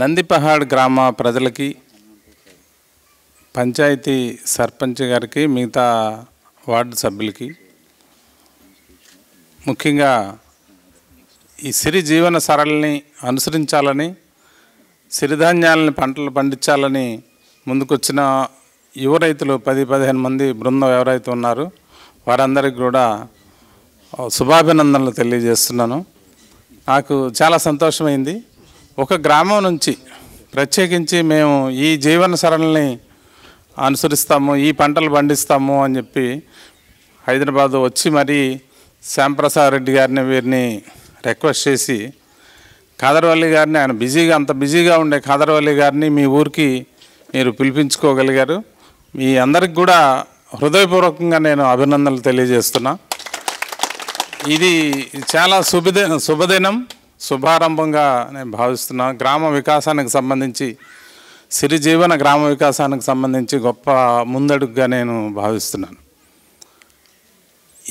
నందిపహాడ్ గ్రామ ప్రజలకి పంచాయతీ సర్పంచ్ గారికి మిగతా వార్డు సభ్యులకి ముఖ్యంగా ఈ సిరి జీవన సరళిని అనుసరించాలని సిరిధాన్యాలని పంటలు పండించాలని ముందుకొచ్చిన యువ రైతులు పది పదిహేను మంది బృందం ఎవరైతే ఉన్నారు వారందరికీ కూడా శుభాభినందనలు తెలియజేస్తున్నాను నాకు చాలా సంతోషమైంది ఒక గ్రామం నుంచి ప్రత్యేకించి మేము ఈ జీవన సరళిని అనుసరిస్తాము ఈ పంటలు పండిస్తాము అని చెప్పి హైదరాబాద్ వచ్చి మరీ శ్యాంప్రసాద్ రెడ్డి గారిని వీరిని రిక్వెస్ట్ చేసి కాదర్వల్లి గారిని ఆయన బిజీగా అంత బిజీగా ఉండే కాదర్వల్లి గారిని మీ ఊరికి మీరు పిలిపించుకోగలిగారు మీ అందరికి కూడా హృదయపూర్వకంగా నేను అభినందనలు తెలియజేస్తున్నా ఇది చాలా శుభదిన శుభదినం శుభారంభంగా నేను భావిస్తున్నా గ్రామ వికాసానికి సంబంధించి సిరిజీవన గ్రామ వికాసానికి సంబంధించి గొప్ప ముందడుగుగా నేను భావిస్తున్నాను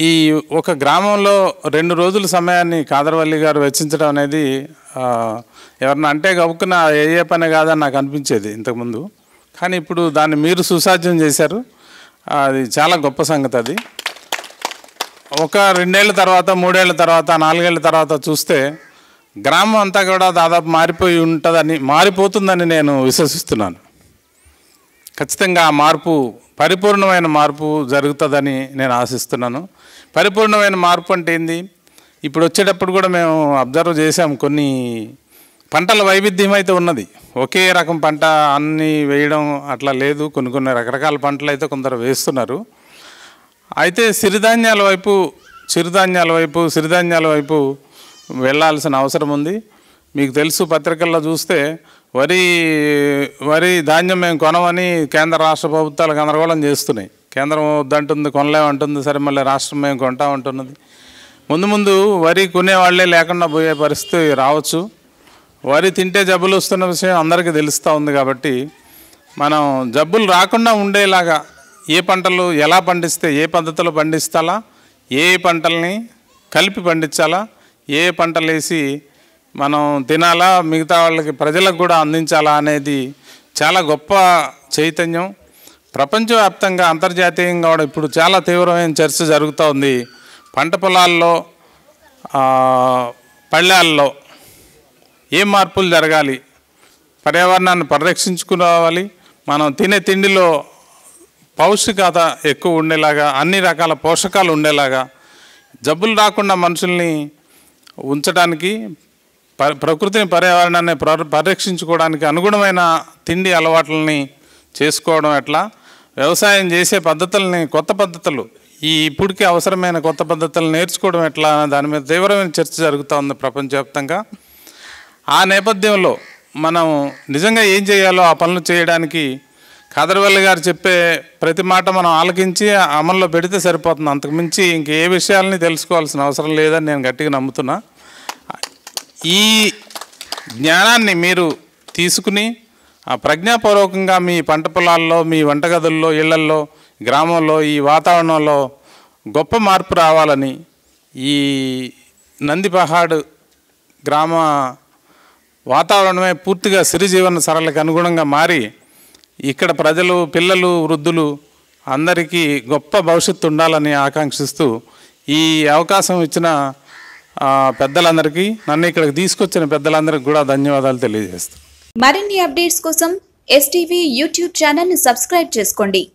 ఈ ఒక గ్రామంలో రెండు రోజుల సమయాన్ని కాదరవల్లి గారు వెచ్చించడం అనేది ఎవరిన అంటే గబుక్కున ఏ ఏ పని కాదని నాకు అనిపించేది ఇంతకుముందు కానీ ఇప్పుడు దాన్ని మీరు సుసాధ్యం చేశారు అది చాలా గొప్ప సంగతి అది ఒక రెండేళ్ల తర్వాత మూడేళ్ల తర్వాత నాలుగేళ్ల తర్వాత చూస్తే గ్రామం అంతా కూడా దాదాపు మారిపోయి ఉంటుందని మారిపోతుందని నేను విశ్వసిస్తున్నాను ఖచ్చితంగా ఆ మార్పు పరిపూర్ణమైన మార్పు జరుగుతుందని నేను ఆశిస్తున్నాను పరిపూర్ణమైన మార్పు అంటే ఏంది ఇప్పుడు వచ్చేటప్పుడు కూడా మేము అబ్జర్వ్ చేసాం కొన్ని పంటల వైవిధ్యం అయితే ఉన్నది ఒకే రకం పంట అన్నీ వేయడం అట్లా లేదు కొన్ని కొన్ని రకరకాల పంటలు అయితే కొందరు వేస్తున్నారు అయితే సిరిధాన్యాల వైపు చిరుధాన్యాల వైపు సిరిధాన్యాల వైపు వెళ్ళాల్సిన అవసరం ఉంది మీకు తెలుసు పత్రికల్లో చూస్తే వరి వరి ధాన్యం మేము కొనమని కేంద్ర రాష్ట్ర ప్రభుత్వాలు గందరగోళం చేస్తున్నాయి కేంద్రం వద్దంటుంది కొనలేమంటుంది సరే మళ్ళీ రాష్ట్రం మేము కొంటా ముందు ముందు వరి కొనేవాళ్లే లేకుండా పోయే పరిస్థితి రావచ్చు వరి తింటే జబ్బులు వస్తున్న విషయం అందరికీ తెలుస్తూ ఉంది కాబట్టి మనం జబ్బులు రాకుండా ఉండేలాగా ఏ పంటలు ఎలా పండిస్తే ఏ పద్ధతిలో పండిస్తాలా ఏ పంటల్ని కలిపి పండించాలా ఏ పంటలేసి మనం తినాలా మిగతా వాళ్ళకి ప్రజలకు కూడా అందించాలా అనేది చాలా గొప్ప చైతన్యం ప్రపంచవ్యాప్తంగా అంతర్జాతీయంగా కూడా ఇప్పుడు చాలా తీవ్రమైన చర్చ జరుగుతూ ఉంది పంట పొలాల్లో పళ్ళాల్లో ఏ మార్పులు జరగాలి పర్యావరణాన్ని పరిరక్షించుకోవాలి మనం తినే తిండిలో పౌష్టికత ఎక్కువ ఉండేలాగా అన్ని రకాల పోషకాలు ఉండేలాగా జబ్బులు రాకుండా మనుషుల్ని ఉంచడానికి ప్రకృతిని పర్యావరణాన్ని పరిరక్షించుకోవడానికి అనుగుణమైన తిండి అలవాట్లని చేసుకోవడం ఎట్లా వ్యవసాయం చేసే పద్ధతుల్ని కొత్త పద్ధతులు ఈ ఇప్పటికీ అవసరమైన కొత్త పద్ధతులు నేర్చుకోవడం ఎట్లా అనే దాని మీద తీవ్రమైన చర్చ జరుగుతూ ఉంది ప్రపంచవ్యాప్తంగా ఆ నేపథ్యంలో మనం నిజంగా ఏం చేయాలో ఆ పనులు చేయడానికి కాదరవల్లి గారు చెప్పే ప్రతి మాట మనం ఆలకించి అమల్లో పెడితే సరిపోతుంది అంతకుమించి ఇంక ఏ విషయాలని తెలుసుకోవాల్సిన అవసరం లేదని నేను గట్టిగా నమ్ముతున్నా ఈ జ్ఞానాన్ని మీరు తీసుకుని ఆ ప్రజ్ఞాపూర్వకంగా మీ పంట పొలాల్లో మీ వంటగదుల్లో ఇళ్లల్లో గ్రామంలో ఈ వాతావరణంలో గొప్ప మార్పు రావాలని ఈ నందిపహాడు గ్రామ వాతావరణమే పూర్తిగా సిరిజీవన సరళకు అనుగుణంగా మారి ఇక్కడ ప్రజలు పిల్లలు వృద్ధులు అందరికీ గొప్ప భవిష్యత్తు ఉండాలని ఆకాంక్షిస్తూ ఈ అవకాశం ఇచ్చిన పెద్దలందరికీ నన్ను ఇక్కడికి తీసుకొచ్చిన పెద్దలందరికీ కూడా ధన్యవాదాలు తెలియజేస్తాను మరిన్ని అప్డేట్స్ కోసం ఎస్టీవీ యూట్యూబ్ ఛానల్ని సబ్స్క్రైబ్ చేసుకోండి